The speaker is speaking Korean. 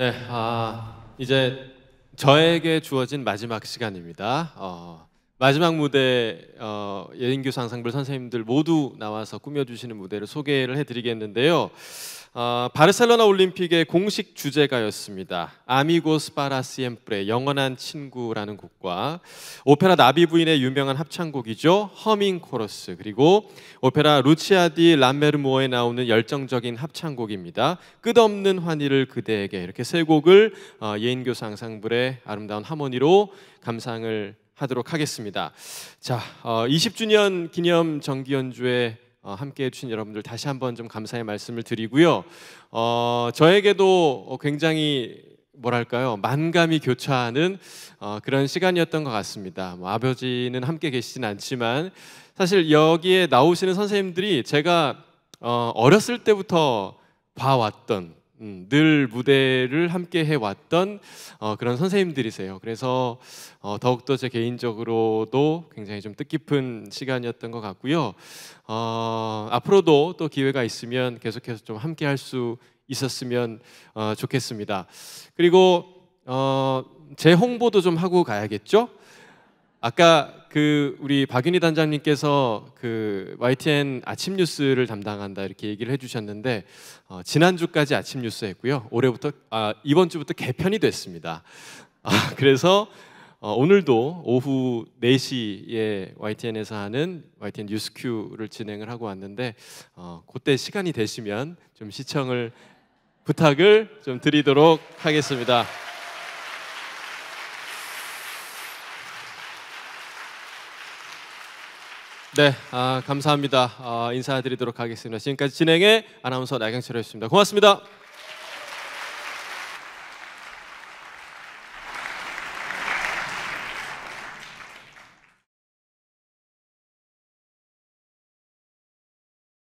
네, 아 이제 저에게 주어진 마지막 시간입니다. 어, 마지막 무대 어, 예인교사 앙상블 선생님들 모두 나와서 꾸며주시는 무대를 소개를 해드리겠는데요. 어, 바르셀로나 올림픽의 공식 주제가였습니다. 아미고스 파라 시엠프레 영원한 친구라는 곡과 오페라 나비 부인의 유명한 합창곡이죠. 허밍 코러스 그리고 오페라 루치아디 람메르모에 나오는 열정적인 합창곡입니다. 끝없는 환희를 그대에게 이렇게 세 곡을 어, 예인교사 앙상블의 아름다운 하모니로 감상을 하도록 하겠습니다. 자, 어, 20주년 기념 정기연주에 어, 함께 해주신 여러분들 다시 한번 좀 감사의 말씀을 드리고요. 어, 저에게도 어, 굉장히 뭐랄까요 만감이 교차하는 어, 그런 시간이었던 것 같습니다. 뭐, 아버지는 함께 계시진 않지만 사실 여기에 나오시는 선생님들이 제가 어, 어렸을 때부터 봐왔던 음, 늘 무대를 함께 해왔던 어, 그런 선생님들이세요. 그래서 어, 더욱더 제 개인적으로도 굉장히 좀 뜻깊은 시간이었던 것 같고요. 어, 앞으로도 또 기회가 있으면 계속해서 좀 함께 할 수 있었으면 어, 좋겠습니다. 그리고 어, 제 홍보도 좀 하고 가야겠죠? 아까 그 우리 박윤희 단장님께서 그 YTN 아침 뉴스를 담당한다 이렇게 얘기를 해주셨는데 어, 지난주까지 아침 뉴스 했고요. 올해부터 아, 이번 주부터 개편이 됐습니다. 아, 그래서 어, 오늘도 오후 4시에 YTN에서 하는 YTN 뉴스큐를 진행을 하고 왔는데 어, 그때 시간이 되시면 좀 시청을 부탁을 좀 드리도록 하겠습니다. 네, 아, 감사합니다. 어, 인사드리도록 하겠습니다. 지금까지 진행의 아나운서 나경철이었습니다. 고맙습니다.